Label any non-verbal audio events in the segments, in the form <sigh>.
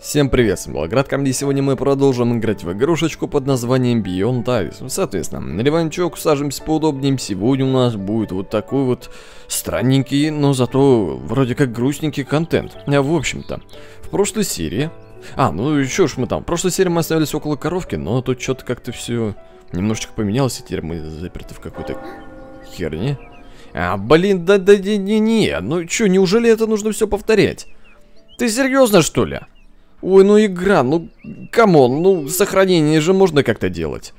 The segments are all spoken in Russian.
Всем привет, с вами Белоград Камди, сегодня мы продолжим играть в игрушечку под названием Beyond Eyes. Соответственно, на реванчок сажимся поудобнее, сегодня у нас будет вот такой вот странненький, но зато вроде как грустненький контент. А в общем-то, в прошлой серии... А, ну еще ж мы там, в прошлой серии мы оставились около коровки, но тут что-то как-то все немножечко поменялось, и теперь мы заперты в какой-то херне. А, блин, да да да не не ну что, неужели это нужно все повторять? Ты серьезно что ли? Ой, ну игра, ну, камон, ну, сохранение же можно как-то делать.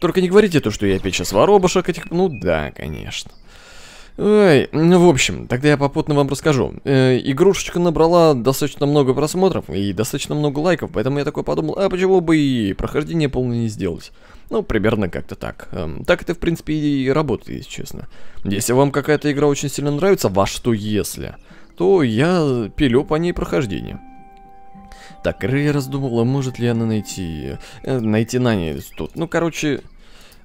Только не говорите то, что я опять сейчас воробушек этих... Ну да, конечно. Ой, ну, в общем, тогда я попутно вам расскажу. Э, игрушечка набрала достаточно много просмотров и достаточно много лайков, поэтому я такой подумал, а почему бы и прохождение полное не сделать? Ну, примерно как-то так. Эм, так это, в принципе, и работает, если честно. Если вам какая-то игра очень сильно нравится, во что если, то я пилю по ней прохождение. Так, Рэй раздумывала, может ли она найти... Э, найти Нани тут. Ну, короче,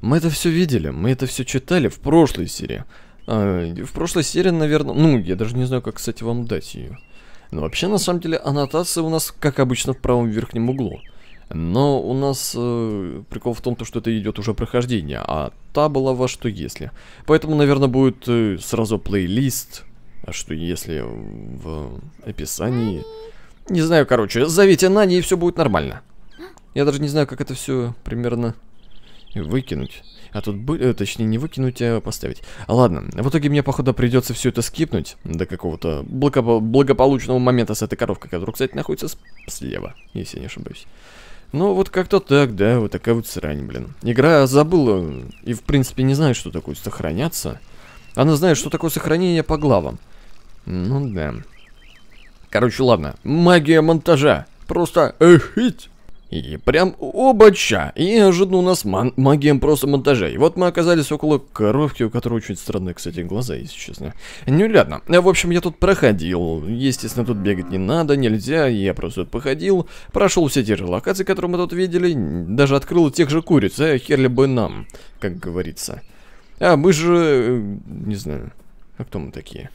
мы это все видели, мы это все читали в прошлой серии. А, в прошлой серии, наверное... Ну, я даже не знаю, как, кстати, вам дать ее. Но вообще, на самом деле, аннотация у нас, как обычно, в правом верхнем углу. Но у нас э, прикол в том, то, что это идет уже прохождение, а та была во что если. Поэтому, наверное, будет э, сразу плейлист, а что если в описании не знаю, короче, зовите Нани, и все будет нормально. Я даже не знаю, как это все примерно выкинуть. А тут были, э, точнее, не выкинуть, а поставить. А ладно, в итоге мне, походу, придется все это скипнуть до какого-то благопо благополучного момента с этой коровкой, которая, кстати, находится слева, если я не ошибаюсь. Ну, вот как-то так, да, вот такая вот срань, блин. Игра забыла и, в принципе, не знает, что такое сохраняться. Она знает, что такое сохранение по главам. Ну, да. Короче, ладно, магия монтажа. Просто эхить. И прям обача. И неожиданно у нас ман магия просто монтажа. И вот мы оказались около коровки, у которой очень странные, кстати, глаза, если честно. Ну, ладно. А, в общем, я тут проходил. Естественно, тут бегать не надо, нельзя. Я просто тут походил. Прошел все те же локации, которые мы тут видели. Даже открыл тех же куриц. А херли бы нам, как говорится. А мы же... Э, не знаю. А кто мы такие?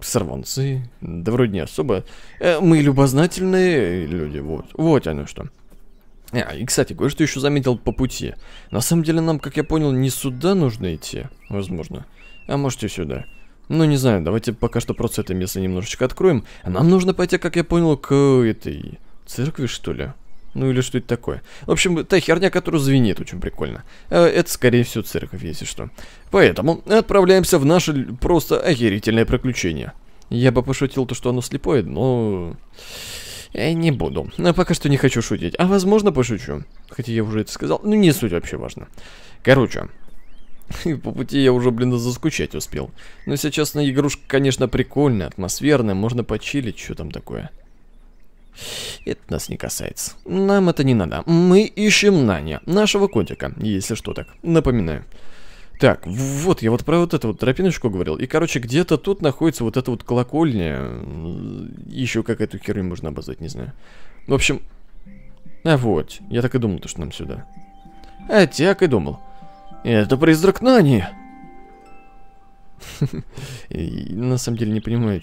сорванцы. Да вроде не особо. Э, мы любознательные люди, вот. Вот оно что. А, и, кстати, кое-что еще заметил по пути. На самом деле нам, как я понял, не сюда нужно идти, возможно. А может и сюда. Ну, не знаю, давайте пока что просто это место немножечко откроем. А нам нужно пойти, как я понял, к этой церкви, что ли? Ну или что это такое. В общем, та херня, которая звенит, очень прикольно. Э, это, скорее всего, церковь, если что. Поэтому отправляемся в наше просто охерительное приключение. Я бы пошутил то, что оно слепое, но... Я э, не буду. А пока что не хочу шутить. А возможно пошучу. Хотя я уже это сказал. Ну не суть вообще важно. Короче. <laughs> По пути я уже, блин, заскучать успел. Но сейчас на игрушка, конечно, прикольная, атмосферная. Можно почилить, что там такое. Это нас не касается. Нам это не надо. Мы ищем Наня, нашего котика, если что так. Напоминаю. Так, вот, я вот про вот эту вот тропиночку говорил. И, короче, где-то тут находится вот эта вот колокольня. Еще как эту херню можно обозвать, не знаю. В общем... А вот, я так и думал, что нам сюда. А, так и думал. Это призрак Нани. <laughs> На самом деле не понимаю,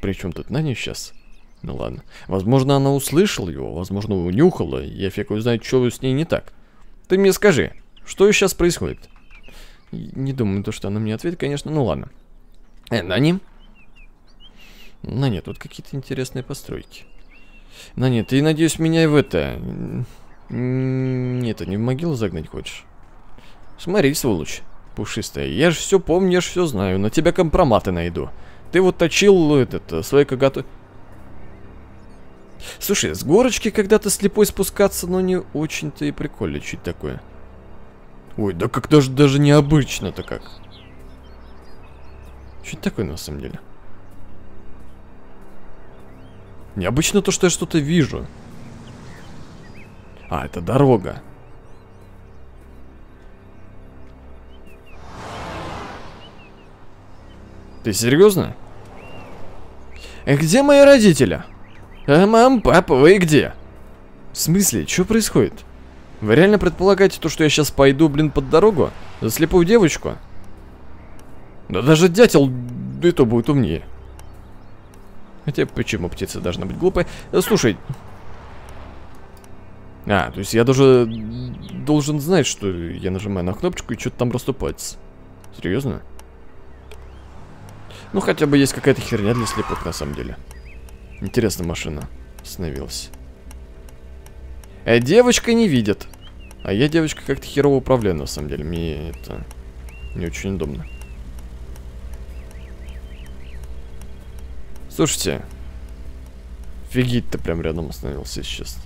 при чем тут Нани сейчас. Ну ладно. Возможно, она услышала его, возможно, унюхала, я фиг его знает, что с ней не так. Ты мне скажи, что сейчас происходит? Не думаю, то, что она мне ответит, конечно, ну ладно. Э, на ним? На нет, Вот какие-то интересные постройки. На нет, ты, надеюсь, меня и в это... Нет, а не в могилу загнать хочешь? Смотри, сволочь пушистая. Я же все помню, я же все знаю. На тебя компроматы найду. Ты вот точил этот, э, свои коготу... Слушай, с горочки когда-то слепой спускаться, но не очень-то и прикольно чуть такое. Ой, да как даже, даже необычно-то как. Чуть такое на самом деле. Необычно то, что я что-то вижу. А, это дорога. Ты серьезно? Э, где мои родители? А мам, папа, вы где? В смысле, что происходит? Вы реально предполагаете то, что я сейчас пойду, блин, под дорогу? За слепую девочку? Да даже дятел и то будет умнее. Хотя почему птица должна быть глупой? Э, слушай. А, то есть я даже должен знать, что я нажимаю на кнопочку и что-то там расступается. Серьезно? Ну хотя бы есть какая-то херня для слепых на самом деле. Интересно, машина остановилась. Э, девочка не видит. А я девочка как-то херово управляю, на самом деле. Мне это не очень удобно. Слушайте. Фигить-то прям рядом остановился, если честно.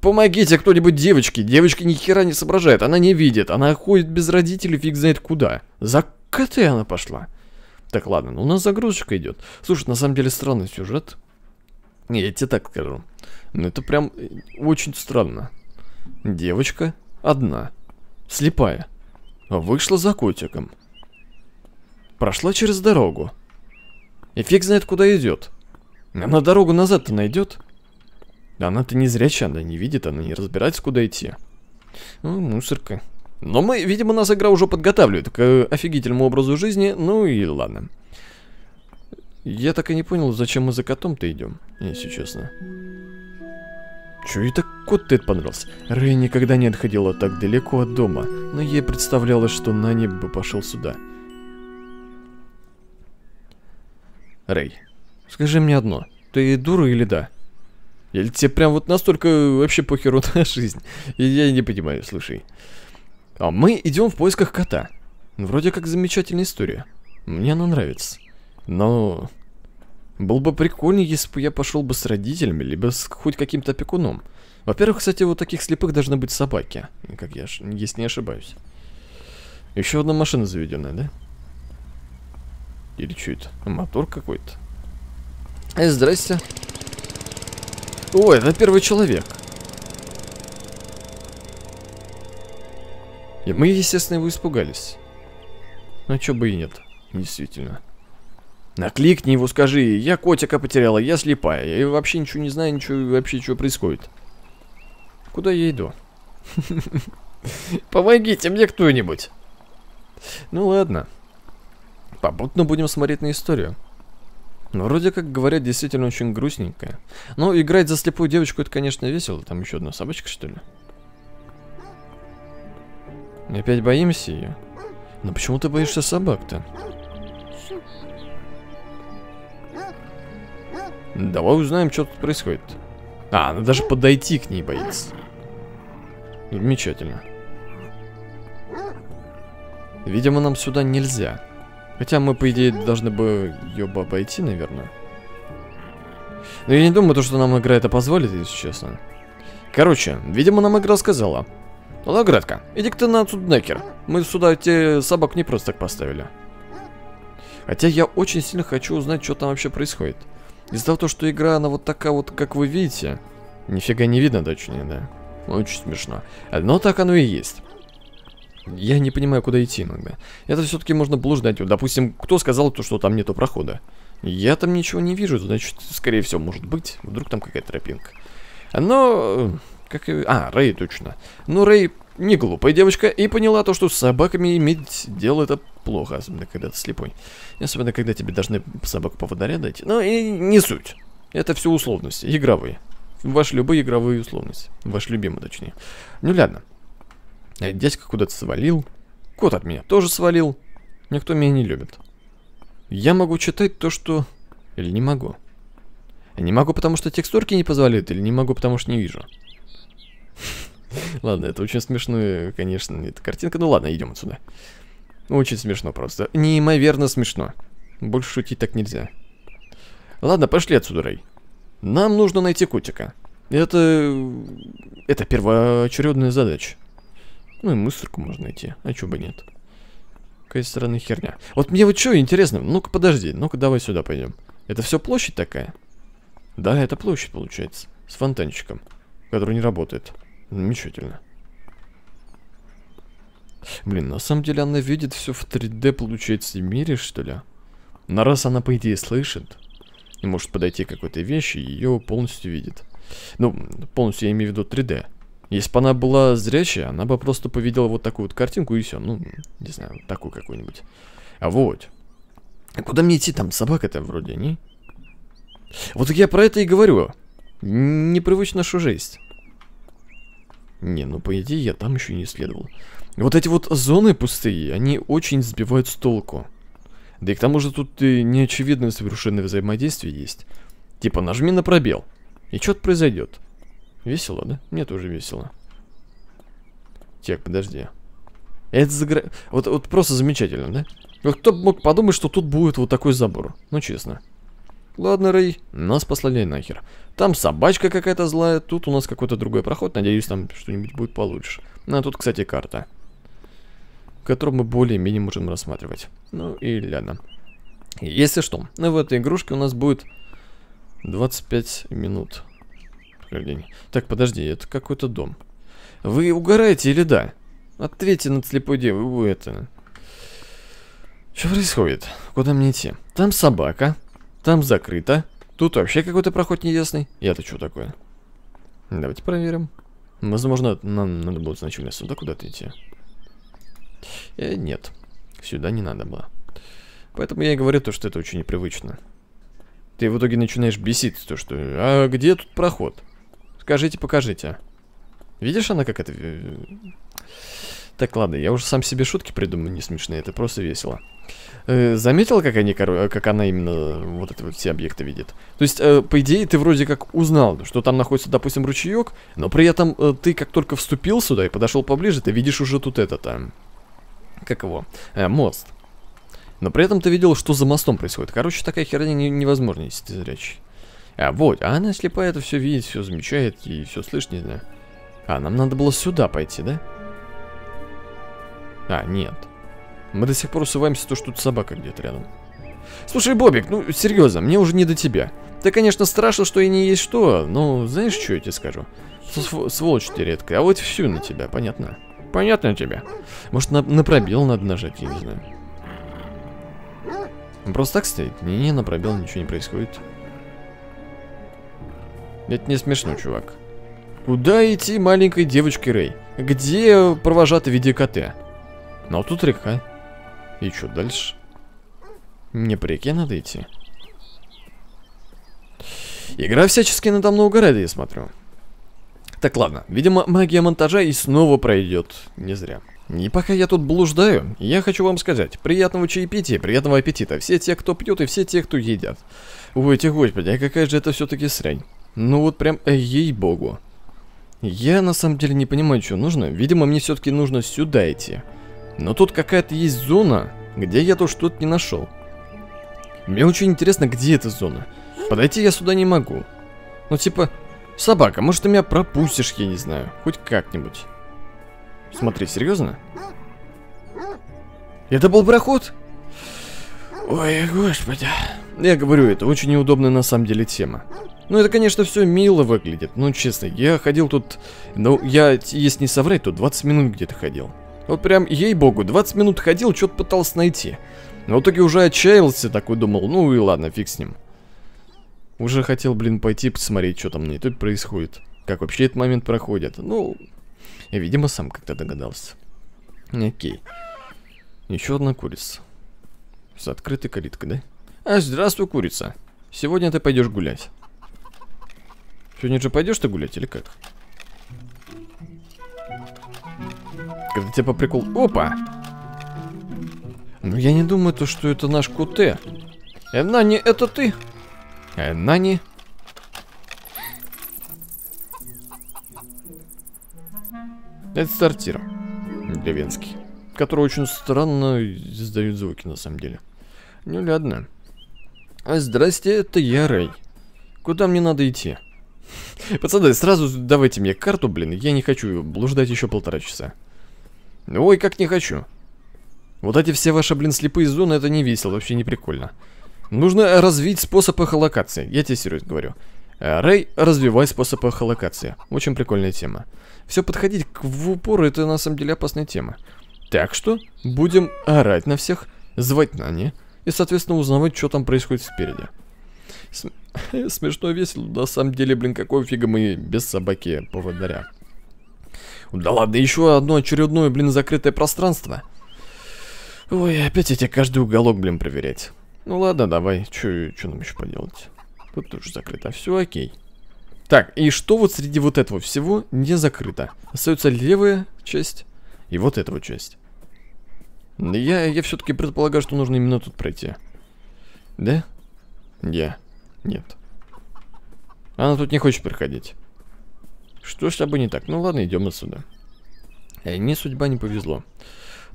Помогите кто-нибудь девочке. Девочка ни хера не соображает. Она не видит. Она ходит без родителей, фиг знает куда. За коты она пошла. Так, ладно, ну у нас загрузочка идет. Слушай, на самом деле странный сюжет. Не, я тебе так скажу. Ну это прям э, очень странно. Девочка одна, слепая, вышла за котиком. Прошла через дорогу. И фиг знает, куда идет. Она дорогу назад-то найдет. Да Она-то не зрячая, она не видит, она не разбирается, куда идти. Ну, мусорка. Но мы, видимо, нас игра уже подготавливает к э, офигительному образу жизни, ну и ладно. Я так и не понял, зачем мы за котом-то идем, если честно. Чё, и так кот Тед понравился. Рэй никогда не отходила так далеко от дома, но ей представлялось, что на небо бы пошел сюда. Рэй, скажи мне одно, ты дура или да? Или тебе прям вот настолько э, вообще похеру <laughs> на жизнь? Я не понимаю, слушай. А мы идем в поисках кота. Вроде как замечательная история. Мне она нравится. Но... Было бы прикольнее, если бы я пошел бы с родителями, либо с хоть каким-то опекуном. Во-первых, кстати, вот таких слепых должны быть собаки, как я, если не ошибаюсь. Еще одна машина заведенная, да? Или что это? Мотор какой-то. Э, здрасте. О, это первый человек. И мы, естественно, его испугались. Ну, чё бы и нет, действительно. Накликни его, скажи, я котика потеряла, я слепая, я вообще ничего не знаю, ничего вообще, что происходит. Куда я иду? <laughs> Помогите мне кто-нибудь. Ну ладно. Попутно будем смотреть на историю. Ну, вроде как говорят, действительно очень грустненькая. Но ну, играть за слепую девочку, это, конечно, весело. Там еще одна собачка, что ли? Опять боимся ее? Но почему ты боишься собак-то? Давай узнаем, что тут происходит. А, она даже подойти к ней боится. Замечательно. Видимо, нам сюда нельзя. Хотя мы, по идее, должны бы ее обойти, наверное. Но я не думаю, то, что нам игра это позволит, если честно. Короче, видимо, нам игра сказала. Лаградка, иди-ка ты на отсюда Мы сюда те собак не просто так поставили. Хотя я очень сильно хочу узнать, что там вообще происходит. Из-за того, что игра, она вот такая вот, как вы видите. Нифига не видно, да точнее, да. Очень смешно. Но так оно и есть. Я не понимаю, куда идти иногда. Это все-таки можно блуждать. Вот, допустим, кто сказал, то, что там нету прохода? Я там ничего не вижу, значит, скорее всего, может быть. Вдруг там какая-то тропинка. Но э, как и... А, Рэй, точно. Ну, Рэй не глупая девочка и поняла то, что с собаками иметь дело это плохо, особенно когда ты слепой. Особенно, когда тебе должны собаку поводыря дать. Ну, и не суть. Это все условности, игровые. Ваши любые игровые условности. Ваши любимые, точнее. Ну, ладно. Э, дядька куда-то свалил. Кот от меня тоже свалил. Никто меня не любит. Я могу читать то, что... Или не могу. не могу, потому что текстурки не позволяют, или не могу, потому что не вижу. Ладно, это очень смешно, конечно, эта картинка. Ну ладно, идем отсюда. Очень смешно просто. Неимоверно смешно. Больше шутить так нельзя. Ладно, пошли отсюда, Рэй. Нам нужно найти котика. Это... Это первоочередная задача. Ну и мусорку можно найти, а чё бы нет. Какая стороны херня. Вот мне вот что интересно, ну-ка подожди, ну-ка давай сюда пойдем. Это все площадь такая? Да, это площадь получается, с фонтанчиком, который не работает. Замечательно. Блин, на самом деле она видит все в 3D, получается, мире, что ли? На раз она, по идее, слышит, и может подойти к какой-то вещи, и ее полностью видит. Ну, полностью я имею в виду 3D. Если бы она была зрячая, она бы просто повидела вот такую вот картинку и все. Ну, не знаю, такую какую-нибудь. А вот. А куда мне идти? Там собака там вроде, не? Вот я про это и говорю. Непривычно, что жесть. Не, ну по идее я там еще не исследовал. Вот эти вот зоны пустые, они очень сбивают с толку. Да и к тому же тут и неочевидное совершенно взаимодействие есть. Типа нажми на пробел, и что-то произойдет. Весело, да? Мне тоже весело. Так, подожди. Это загра... Вот, вот просто замечательно, да? Вот кто бы мог подумать, что тут будет вот такой забор? Ну, честно. Ладно, Рэй, нас послали нахер. Там собачка какая-то злая, тут у нас какой-то другой проход, надеюсь, там что-нибудь будет получше. А тут, кстати, карта, которую мы более-менее можем рассматривать. Ну и ладно. Если что, в этой игрушке у нас будет 25 минут Так, подожди, это какой-то дом. Вы угораете или да? Ответьте на слепой девы, вы это... Что происходит? Куда мне идти? Там собака, там закрыто. Тут вообще какой-то проход неясный. Я-то что такое? Давайте проверим. Возможно, нам надо было изначально сюда куда-то идти. Э, нет, сюда не надо было. Поэтому я и говорю то, что это очень непривычно. Ты в итоге начинаешь беситься, то что... А где тут проход? Скажите, покажите. Видишь, она как это... Э, э, так, ладно, я уже сам себе шутки придумал не смешные, это просто весело. Э, заметил, как они, э, как она именно вот эти вот все объекты видит? То есть, э, по идее, ты вроде как узнал, что там находится, допустим, ручеек, но при этом ты как только вступил сюда и подошел поближе, ты видишь уже тут это там, как его, мост. Но при этом ты видел, что за мостом происходит. Короче, такая херня невозможна, если ты зрячий. А вот, а она слепая это все видит, все замечает и все слышит, не знаю. А, нам надо было сюда пойти, да? А, нет. Мы до сих пор усываемся, то, что тут собака где-то рядом. Слушай, Бобик, ну серьезно, мне уже не до тебя. Ты, конечно, страшно, что и не есть что, но знаешь, что я тебе скажу? сволочь ты редкая, а вот всю на тебя, понятно? Понятно тебе? Может, на, на пробел надо нажать, я не знаю. Он просто так стоит? Не, не, на пробел ничего не происходит. Это не смешно, чувак. Куда идти маленькой девочке Рэй? Где провожат в виде коты? Ну тут река. И что дальше? Мне по реке надо идти. Игра всячески надо мной угорает, я смотрю. Так, ладно. Видимо, магия монтажа и снова пройдет. Не зря. И пока я тут блуждаю, я хочу вам сказать, приятного чаепития, приятного аппетита. Все те, кто пьет и все те, кто едят. Ой, эти господи, а какая же это все-таки срань. Ну вот прям, э, ей-богу. Я на самом деле не понимаю, что нужно. Видимо, мне все-таки нужно сюда идти. Но тут какая-то есть зона, где я то что-то не нашел. Мне очень интересно, где эта зона. Подойти я сюда не могу. Ну типа, собака, может ты меня пропустишь, я не знаю. Хоть как-нибудь. Смотри, серьезно? Это был проход? Ой, господи. Я говорю, это очень неудобная на самом деле тема. Ну, это, конечно, все мило выглядит. Ну, честно, я ходил тут... Ну, я, если не соврать, то 20 минут где-то ходил. Вот прям, ей-богу, 20 минут ходил, что-то пытался найти. Но в итоге уже отчаялся, такой думал, ну и ладно, фиг с ним. Уже хотел, блин, пойти посмотреть, что там на тут происходит. Как вообще этот момент проходит. Ну, я, видимо, сам как-то догадался. Окей. Еще одна курица. С открытой калиткой, да? А, здравствуй, курица. Сегодня ты пойдешь гулять. Сегодня же пойдешь ты гулять или как? Когда тебе по прикол... Опа! Ну, я не думаю, то, что это наш Куте. Э. Энани, это ты? Энани? Это сортир. Деревенский. Который очень странно издает звуки, на самом деле. Ну, ладно. Здрасте, это я, Рэй. Куда мне надо идти? <laughs> Пацаны, сразу давайте мне карту, блин. Я не хочу блуждать еще полтора часа. Ой, как не хочу. Вот эти все ваши, блин, слепые зоны, это не весело, вообще не прикольно. Нужно развить способ эхолокации, я тебе серьезно говорю. Э, Рэй, развивай способ эхолокации. Очень прикольная тема. Все подходить к в упор, это на самом деле опасная тема. Так что будем орать на всех, звать на не и, соответственно, узнавать, что там происходит спереди. С <laughs> смешно весело, на самом деле, блин, какой фига мы без собаки поводаря. Да ладно, еще одно очередное, блин, закрытое пространство. Ой, опять эти каждый уголок, блин, проверять. Ну ладно, давай, что нам еще поделать? Тут тоже закрыто, все окей. Так, и что вот среди вот этого всего не закрыто? Остается левая часть и вот эта вот часть. Я, я все-таки предполагаю, что нужно именно тут пройти. Да? Я. Нет. Она тут не хочет приходить. Что с тобой не так? Ну ладно, идем отсюда. Э, не судьба, не повезло.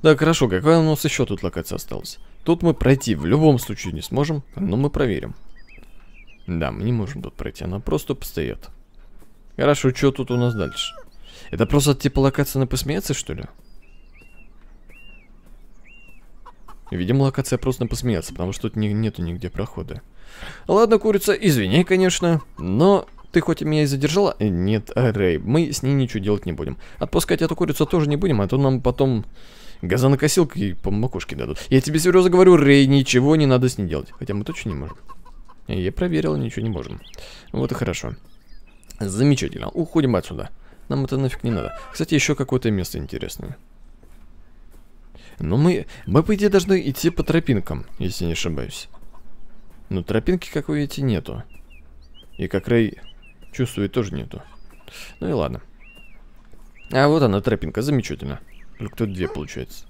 Да, хорошо, какая у нас еще тут локация осталась? Тут мы пройти в любом случае не сможем, но мы проверим. Да, мы не можем тут пройти, она просто постоит. Хорошо, что тут у нас дальше? Это просто типа локация на посмеяться, что ли? Видимо, локация просто на посмеяться, потому что тут не, нету нигде прохода. Ладно, курица, извини, конечно, но ты хоть меня и задержала? Э, нет, а, Рэй, мы с ней ничего делать не будем. Отпускать эту курицу тоже не будем, а то нам потом газонокосилкой по макушке дадут. Я тебе серьезно говорю, Рэй, ничего не надо с ней делать. Хотя мы точно не можем. Э, я проверил, ничего не можем. Вот и хорошо. Замечательно. Уходим отсюда. Нам это нафиг не надо. Кстати, еще какое-то место интересное. Но ну, мы, мы, по идее, должны идти по тропинкам, если не ошибаюсь. Но тропинки, как вы видите, нету. И как Рэй Чувствую, тоже нету. Ну и ладно. А вот она, тропинка, замечательно. Только тут две получается.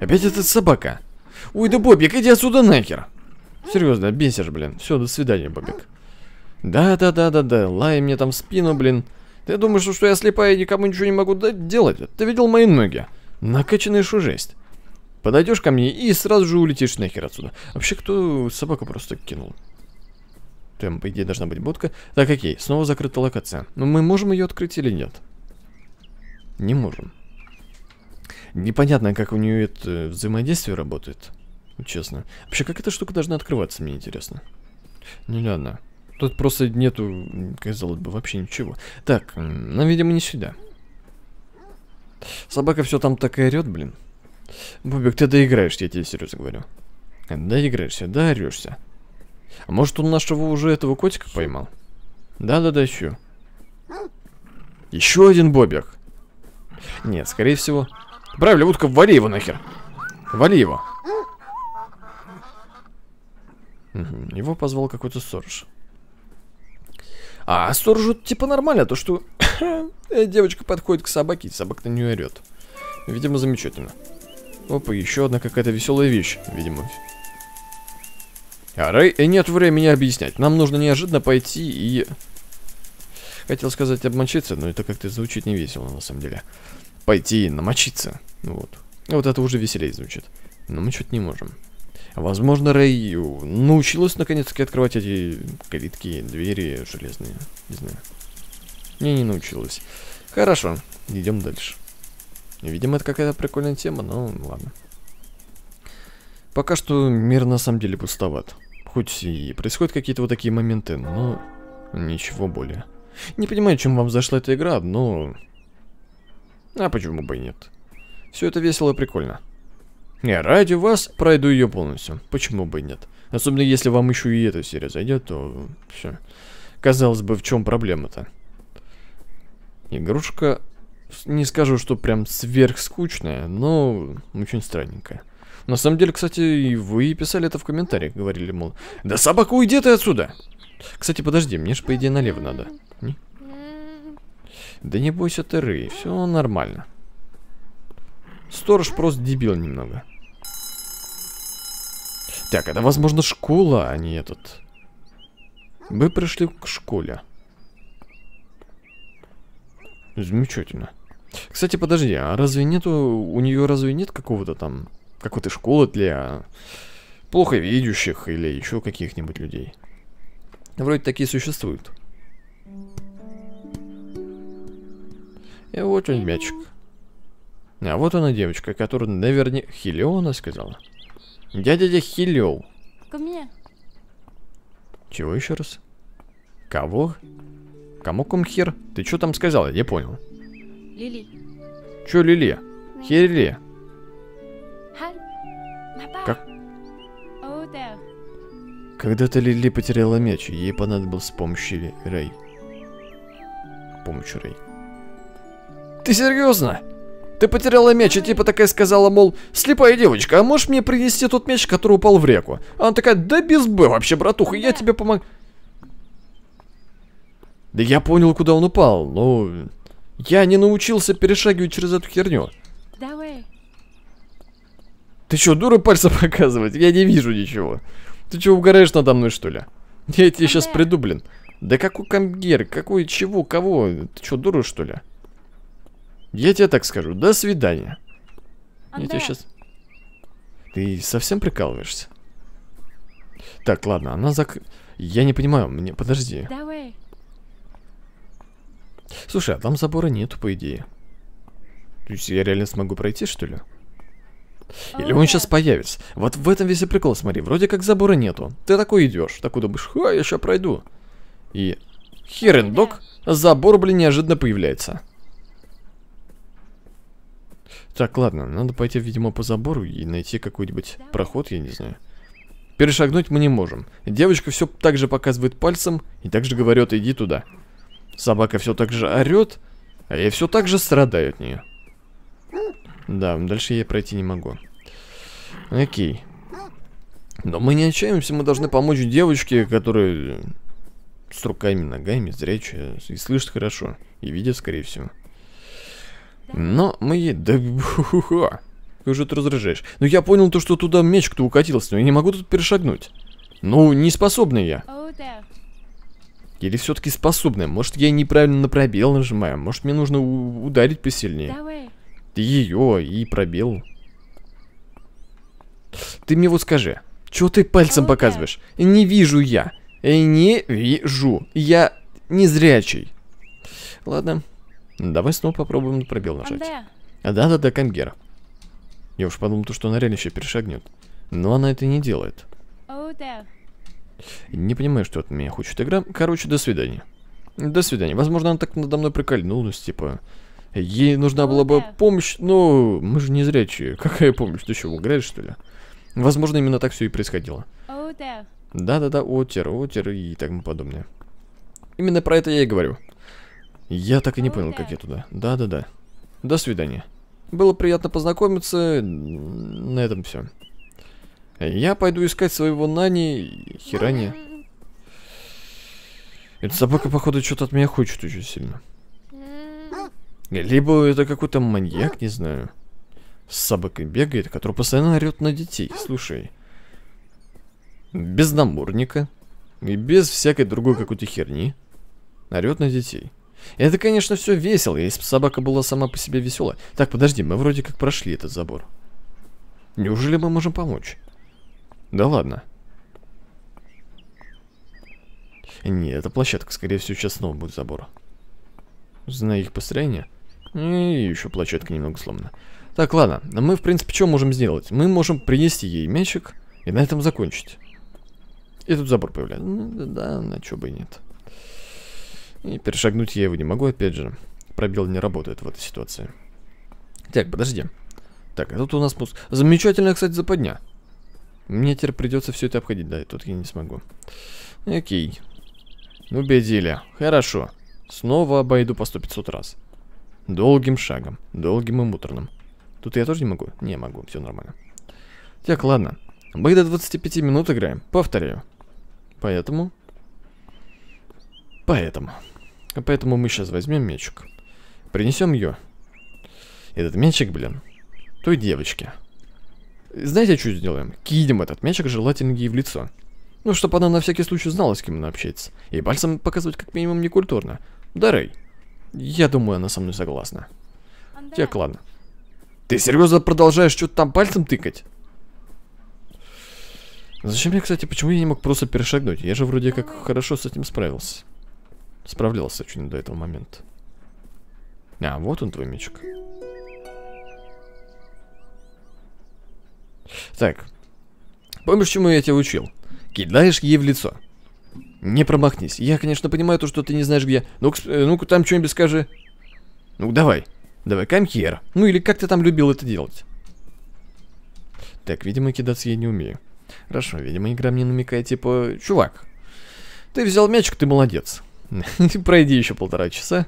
Опять эта собака. Ой, да Бобик, иди отсюда нахер. Серьезно, бесишь, блин. Все, до свидания, Бобик. Да-да-да-да-да, лай мне там в спину, блин. Ты думаешь, что что я слепая и никому ничего не могу делать? Ты видел мои ноги? Накачанная жесть. Подойдешь ко мне и сразу же улетишь нахер отсюда. Вообще, кто собаку просто кинул? Там, по идее, должна быть будка. Так, окей, снова закрыта локация. Но ну, мы можем ее открыть или нет? Не можем. Непонятно, как у нее это взаимодействие работает. Честно. Вообще, как эта штука должна открываться, мне интересно. Ну ладно. Тут просто нету, казалось бы, вообще ничего. Так, нам, ну, видимо, не сюда. Собака все там так и орет, блин. Бубик, ты доиграешь, я тебе серьезно говорю. Доиграешься, да, орешься. А может он нашего уже этого котика поймал? Да-да-да, еще. Еще один бобик. Нет, скорее всего. Правильно, утка, вали его нахер. Вали его. Его позвал какой-то сторож. А сторожу типа нормально, то что <coughs> э, девочка подходит к собаке, собака на нее орет. Видимо, замечательно. Опа, еще одна какая-то веселая вещь, видимо, а Рэй, э, нет времени объяснять. Нам нужно неожиданно пойти и... Хотел сказать обмочиться, но это как-то звучит невесело на самом деле. Пойти и намочиться. Ну вот. Вот это уже веселее звучит. Но мы что-то не можем. Возможно, Рэй научилась наконец-таки открывать эти калитки, двери железные. Не знаю. Не, не научилась. Хорошо, идем дальше. Видимо, это какая-то прикольная тема, но ладно. Пока что мир на самом деле пустоват. Хоть и происходят какие-то вот такие моменты, но ничего более. Не понимаю, чем вам зашла эта игра, но... А почему бы и нет? Все это весело и прикольно. Не, ради вас пройду ее полностью. Почему бы и нет? Особенно если вам еще и эта серия зайдет, то все. Казалось бы, в чем проблема-то? Игрушка, не скажу, что прям сверхскучная, но очень странненькая. На самом деле, кстати, и вы писали это в комментариях, говорили, мол, да собака, уйди ты отсюда! Кстати, подожди, мне же, по идее, налево надо. Не? Да не бойся ты, Рэй, все нормально. Сторож просто дебил немного. Так, это, возможно, школа, а не этот. Мы пришли к школе. Замечательно. Кстати, подожди, а разве нету... У нее разве нет какого-то там какой-то школы для плохо видящих или еще каких-нибудь людей. Вроде такие существуют. И вот он мячик. А вот она девочка, которая наверное... Хилио она сказала? Дядя-дядя Хилио. Ко мне. Чего еще раз? Кого? Кому кумхер? Ты что там сказала? Я понял. Лили. Че Лили? Херли. Когда-то Лили потеряла мяч, и ей понадобилась помощь Рэй. Помощь Рэй. Ты серьезно? Ты потеряла мяч, и типа такая сказала, мол, слепая девочка, а можешь мне принести тот мяч, который упал в реку? А она такая, да без Б вообще, братуха, я тебе помог. Да я понял, куда он упал, но... Я не научился перешагивать через эту херню. Давай. Ты что, дура пальцем <laughs> показывать? Я не вижу ничего. Ты чего угораешь надо мной, что ли? Я тебе сейчас приду, блин. Да какой камгер? Какой чего? Кого? Ты что, дура, что ли? Я тебе так скажу. До свидания. А, я тебе сейчас... Ты совсем прикалываешься? Так, ладно, она зак... Я не понимаю, мне... Подожди. Слушай, а там забора нету, по идее. То есть я реально смогу пройти, что ли? Или он сейчас появится. Вот в этом весь и прикол, смотри, вроде как забора нету. Ты такой идешь, такой думаешь, ха, я сейчас пройду. И херен док забор, блин, неожиданно появляется. Так, ладно, надо пойти, видимо, по забору и найти какой-нибудь проход, я не знаю. Перешагнуть мы не можем. Девочка все так же показывает пальцем и также говорит, иди туда. Собака все так же орет, а я все так же страдаю от нее. Да, дальше я пройти не могу. Окей. Но мы не отчаиваемся, мы должны помочь девочке, которая с руками, ногами, зрячая, и слышит хорошо, и видит, скорее всего. Но мы ей... Да... Как же ты раздражаешь? Ну я понял то, что туда меч кто укатился, но я не могу тут перешагнуть. Ну, не способный я. Или все-таки способная? Может, я неправильно на пробел нажимаю? Может, мне нужно ударить посильнее? ее и пробил. Ты мне вот скажи, чего ты пальцем показываешь? Не вижу я. Не вижу. Я не зрячий. Ладно. Давай снова попробуем пробел нажать. Да-да-да, Камгера. Я уж подумал, что она реально еще перешагнет. Но она это не делает. Не понимаю, что от меня хочет игра. Короче, до свидания. До свидания. Возможно, она так надо мной прикольнулась, типа... Ей нужна была бы помощь, но мы же не зрячие. Какая помощь? Ты что, угораешь, что ли? Возможно, именно так все и происходило. Да-да-да, отер, отер и тому подобное. Именно про это я и говорю. Я так и не понял, как я туда. Да-да-да. До свидания. Было приятно познакомиться. На этом все. Я пойду искать своего Нани Хирани. <laughs> Эта собака, походу, что-то от меня хочет очень сильно. Либо это какой-то маньяк, а. не знаю, с собакой бегает, который постоянно орет на детей. Слушай, без намордника и без всякой другой какой-то херни орет на детей. Это, конечно, все весело, если бы собака была сама по себе весела. Так, подожди, мы вроде как прошли этот забор. Неужели мы можем помочь? Да ладно. Нет, эта площадка, скорее всего, сейчас снова будет забор. Знаю их построение. И еще площадка немного сломана. Так, ладно, мы, в принципе, что можем сделать? Мы можем принести ей мячик и на этом закончить. И тут забор появляется. Ну, да, на что бы и нет. И перешагнуть я его не могу, опять же. Пробел не работает в этой ситуации. Так, подожди. Так, а тут у нас... Замечательная, кстати, западня. Мне теперь придется все это обходить. Да, и тут я не смогу. Окей. Убедили. Хорошо. Снова обойду по 100-500 раз. Долгим шагом, долгим и муторным. Тут я тоже не могу? Не могу, все нормально. Так, ладно. Мы до 25 минут играем, повторяю. Поэтому... Поэтому. А поэтому мы сейчас возьмем мячик. Принесем ее. Этот мячик, блин, той девочке. Знаете, что сделаем? Кинем этот мячик желательно ей в лицо. Ну, чтобы она на всякий случай знала, с кем она общается. И пальцем показывать как минимум некультурно. Дарей. Я думаю, она со мной согласна. Так, ладно. Ты серьезно продолжаешь что-то там пальцем тыкать? Зачем мне, кстати, почему я не мог просто перешагнуть? Я же вроде как хорошо с этим справился. Справлялся чуть не до этого момента. А, вот он твой мячик. Так. Помнишь, чему я тебя учил? Кидаешь ей в лицо. Не промахнись. Я, конечно, понимаю то, что ты не знаешь где. Ну-ка, ну там что-нибудь скажи. Ну, давай. Давай, камхер. Ну или как ты там любил это делать? Так, видимо, кидаться я не умею. Хорошо, видимо, игра мне намекает, типа, чувак, ты взял мячик, ты молодец. <laughs> Пройди еще полтора часа.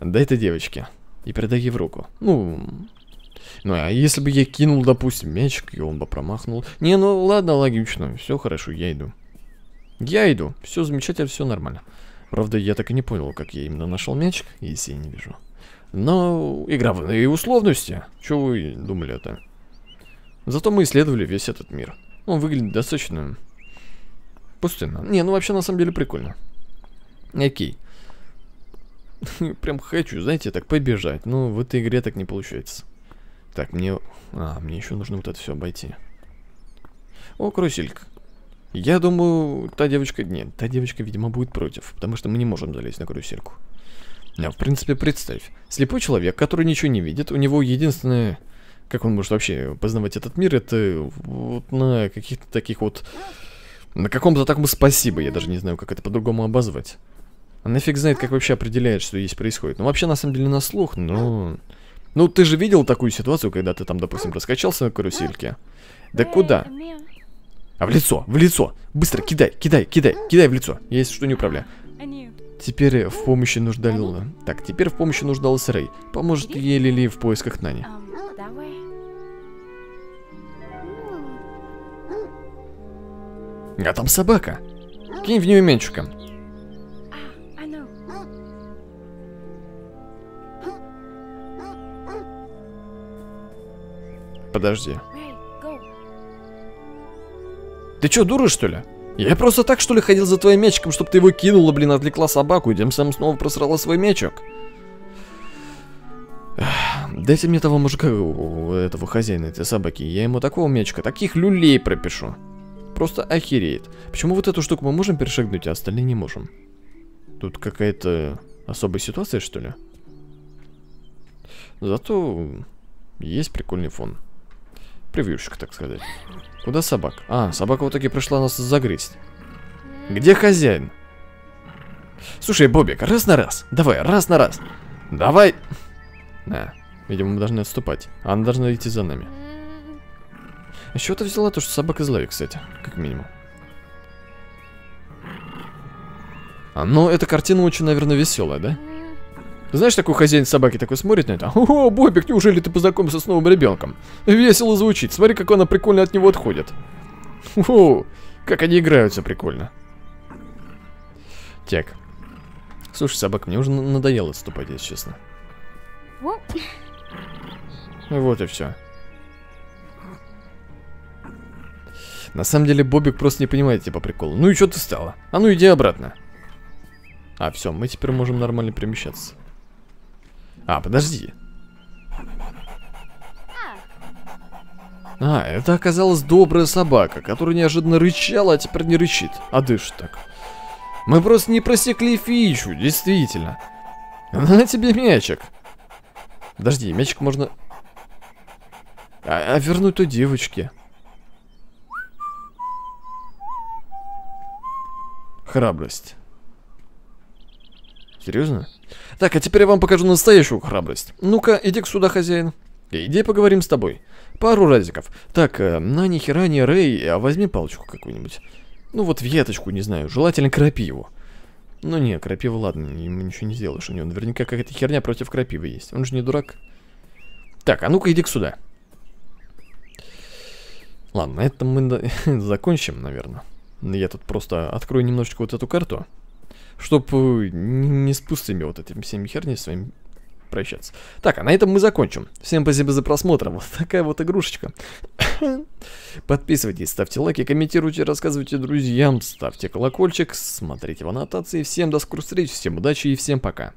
Дай это девочке. И передай ей в руку. Ну, ну, а если бы я кинул, допустим, мячик, и он бы промахнул. Не, ну ладно, логично, все хорошо, я иду. Я иду. Все замечательно, все нормально. Правда, я так и не понял, как я именно нашел мячик, если я не вижу. Но игра в и условности. Чего вы думали это? Зато мы исследовали весь этот мир. Он выглядит достаточно пустынно. Не, ну вообще на самом деле прикольно. Окей. <laughs> Прям хочу, знаете, так побежать. Но в этой игре так не получается. Так, мне... А, мне еще нужно вот это все обойти. О, каруселька. Я думаю, та девочка... Нет, та девочка, видимо, будет против, потому что мы не можем залезть на карусельку. А, в принципе, представь. Слепой человек, который ничего не видит, у него единственное... Как он может вообще познавать этот мир, это вот на каких-то таких вот... На каком-то таком спасибо, я даже не знаю, как это по-другому обозвать. Она а фиг знает, как вообще определяет, что здесь происходит. Ну, вообще, на самом деле, на слух, но... Ну, ты же видел такую ситуацию, когда ты там, допустим, раскачался на карусельке? Да куда? А в лицо, в лицо. Быстро кидай, кидай, кидай, кидай в лицо. Я если что не управляю. Теперь в помощи нужда Лила. Так, теперь в помощи нуждалась Рэй. Поможет ей Лили в поисках Нани. А там собака. Кинь в нее менчиком. А, Подожди. Ты что, дура, что ли? Я просто так, что ли, ходил за твоим мячиком, чтобы ты его кинула, блин, отвлекла собаку и тем самым снова просрала свой мячик. Дайте мне того мужика, этого хозяина этой собаки, я ему такого мячика, таких люлей пропишу. Просто охереет. Почему вот эту штуку мы можем перешагнуть, а остальные не можем? Тут какая-то особая ситуация, что ли? Зато есть прикольный фон. Превьюшек, так сказать. Куда собак? А, собака в итоге пришла нас загрызть. Где хозяин? Слушай, Бобик, раз на раз. Давай, раз на раз. Давай. Да, видимо, мы должны отступать. она должна идти за нами. А что ты взяла то, что собака злая, кстати? Как минимум. А, ну, эта картина очень, наверное, веселая, да? Знаешь, такой хозяин собаки такой смотрит на это. О, Бобик, неужели ты познакомился с новым ребенком? Весело звучит. Смотри, как она прикольно от него отходит. О, как они играются прикольно. Так. Слушай, собака, мне уже надоело отступать, если честно. Вот и все. На самом деле Бобик просто не понимает типа прикола. Ну и что ты стала? А ну иди обратно. А, все, мы теперь можем нормально перемещаться. А, подожди. А, это оказалась добрая собака, которая неожиданно рычала, а теперь не рычит, а дышит так. Мы просто не просекли фичу, действительно. На тебе мячик. Подожди, мячик можно... А, а вернуть у девочки. Храбрость. Серьезно? Так, а теперь я вам покажу настоящую храбрость. Ну-ка, иди сюда, хозяин. Иди поговорим с тобой. Пару разиков. Так, э, на нихера не Рэй, а возьми палочку какую-нибудь. Ну вот веточку, не знаю, желательно крапиву. Ну не, крапива, ладно, ему ничего не сделаешь. У него наверняка какая-то херня против крапивы есть. Он же не дурак. Так, а ну-ка иди сюда. Ладно, на этом мы <laughs> закончим, наверное. Я тут просто открою немножечко вот эту карту чтобы э, не с пустыми вот этими всеми херни своими прощаться. Так, а на этом мы закончим. Всем спасибо за просмотр. Вот такая вот игрушечка. <coughs> Подписывайтесь, ставьте лайки, комментируйте, рассказывайте друзьям, ставьте колокольчик, смотрите в аннотации. Всем до скорых встреч, всем удачи и всем пока.